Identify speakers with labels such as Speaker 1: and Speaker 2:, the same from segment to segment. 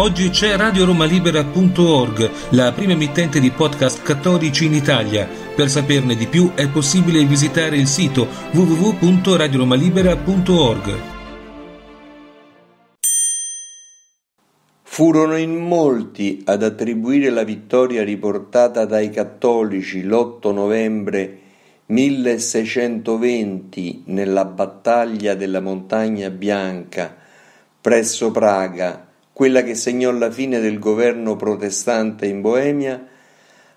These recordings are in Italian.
Speaker 1: Oggi c'è radioromalibera.org, la prima emittente di podcast cattolici in Italia. Per saperne di più è possibile visitare il sito www.radioromalibera.org. Furono in molti ad attribuire la vittoria riportata dai cattolici l'8 novembre 1620 nella battaglia della Montagna Bianca presso Praga quella che segnò la fine del governo protestante in Boemia,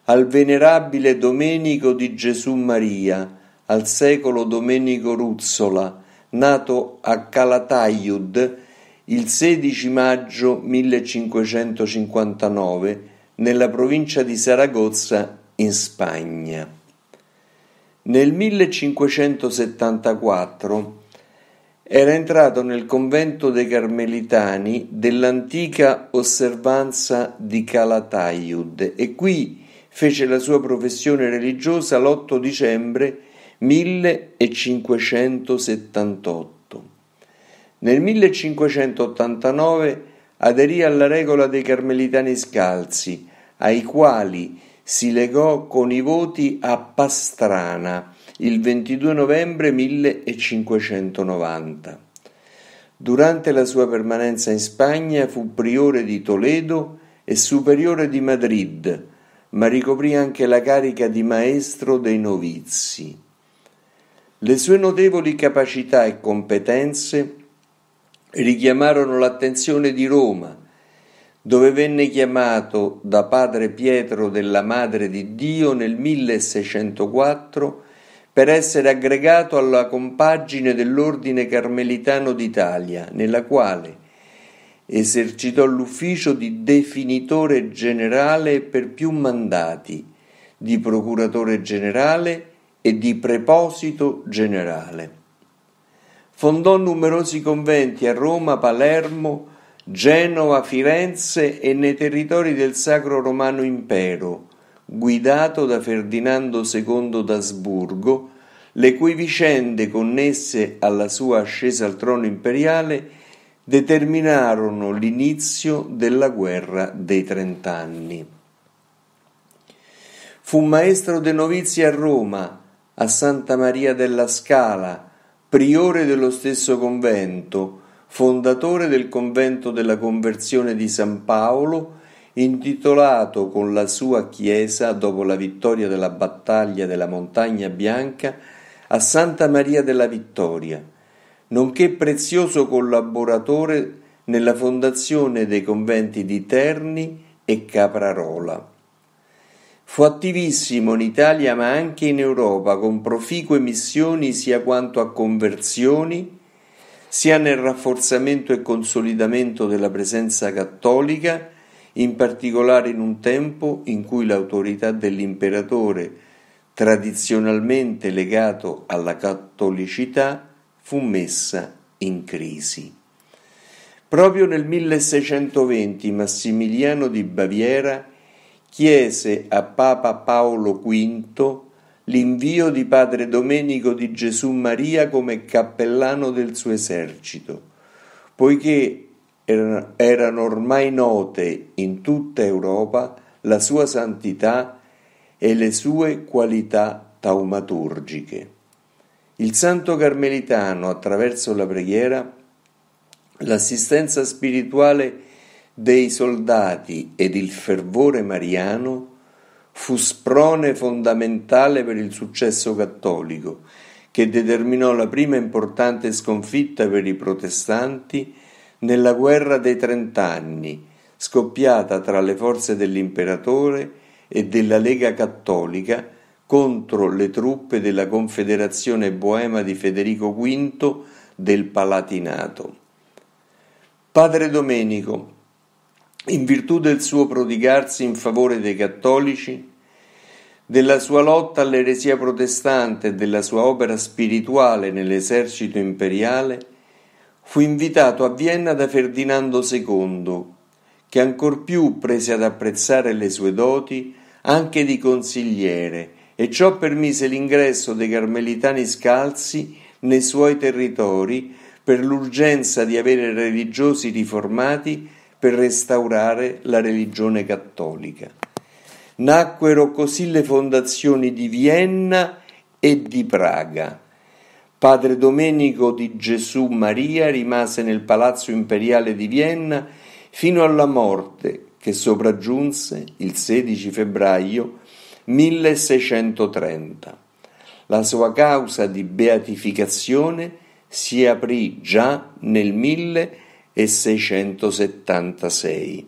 Speaker 1: al venerabile Domenico di Gesù Maria, al secolo Domenico Ruzzola, nato a Calatayud il 16 maggio 1559 nella provincia di Saragozza in Spagna. Nel 1574 era entrato nel convento dei Carmelitani dell'antica osservanza di Calatayud e qui fece la sua professione religiosa l'8 dicembre 1578. Nel 1589 aderì alla regola dei Carmelitani scalzi, ai quali si legò con i voti a Pastrana, il 22 novembre 1590. Durante la sua permanenza in Spagna fu priore di Toledo e superiore di Madrid, ma ricoprì anche la carica di maestro dei novizi. Le sue notevoli capacità e competenze richiamarono l'attenzione di Roma, dove venne chiamato da padre Pietro della Madre di Dio nel 1604 per essere aggregato alla compagine dell'Ordine Carmelitano d'Italia, nella quale esercitò l'ufficio di definitore generale per più mandati, di procuratore generale e di preposito generale. Fondò numerosi conventi a Roma, Palermo, Genova, Firenze e nei territori del Sacro Romano Impero, guidato da Ferdinando II d'Asburgo, le cui vicende connesse alla sua ascesa al trono imperiale determinarono l'inizio della guerra dei trent'anni. Fu maestro de novizi a Roma, a Santa Maria della Scala, priore dello stesso convento, fondatore del convento della conversione di San Paolo intitolato con la sua chiesa dopo la vittoria della battaglia della Montagna Bianca a Santa Maria della Vittoria, nonché prezioso collaboratore nella fondazione dei conventi di Terni e Caprarola. Fu attivissimo in Italia ma anche in Europa con proficue missioni sia quanto a conversioni, sia nel rafforzamento e consolidamento della presenza cattolica, in particolare in un tempo in cui l'autorità dell'imperatore, tradizionalmente legato alla cattolicità, fu messa in crisi. Proprio nel 1620 Massimiliano di Baviera chiese a Papa Paolo V l'invio di padre Domenico di Gesù Maria come cappellano del suo esercito, poiché erano ormai note in tutta Europa la sua santità e le sue qualità taumaturgiche. Il santo carmelitano, attraverso la preghiera, l'assistenza spirituale dei soldati ed il fervore mariano, fu sprone fondamentale per il successo cattolico, che determinò la prima importante sconfitta per i protestanti nella guerra dei trent'anni, scoppiata tra le forze dell'imperatore e della Lega Cattolica contro le truppe della Confederazione Boema di Federico V del Palatinato. Padre Domenico, in virtù del suo prodigarsi in favore dei cattolici, della sua lotta all'eresia protestante e della sua opera spirituale nell'esercito imperiale, fu invitato a Vienna da Ferdinando II, che ancor più prese ad apprezzare le sue doti anche di consigliere e ciò permise l'ingresso dei carmelitani scalzi nei suoi territori per l'urgenza di avere religiosi riformati per restaurare la religione cattolica. Nacquero così le fondazioni di Vienna e di Praga. Padre Domenico di Gesù Maria rimase nel palazzo imperiale di Vienna fino alla morte che sopraggiunse il 16 febbraio 1630. La sua causa di beatificazione si aprì già nel 1676.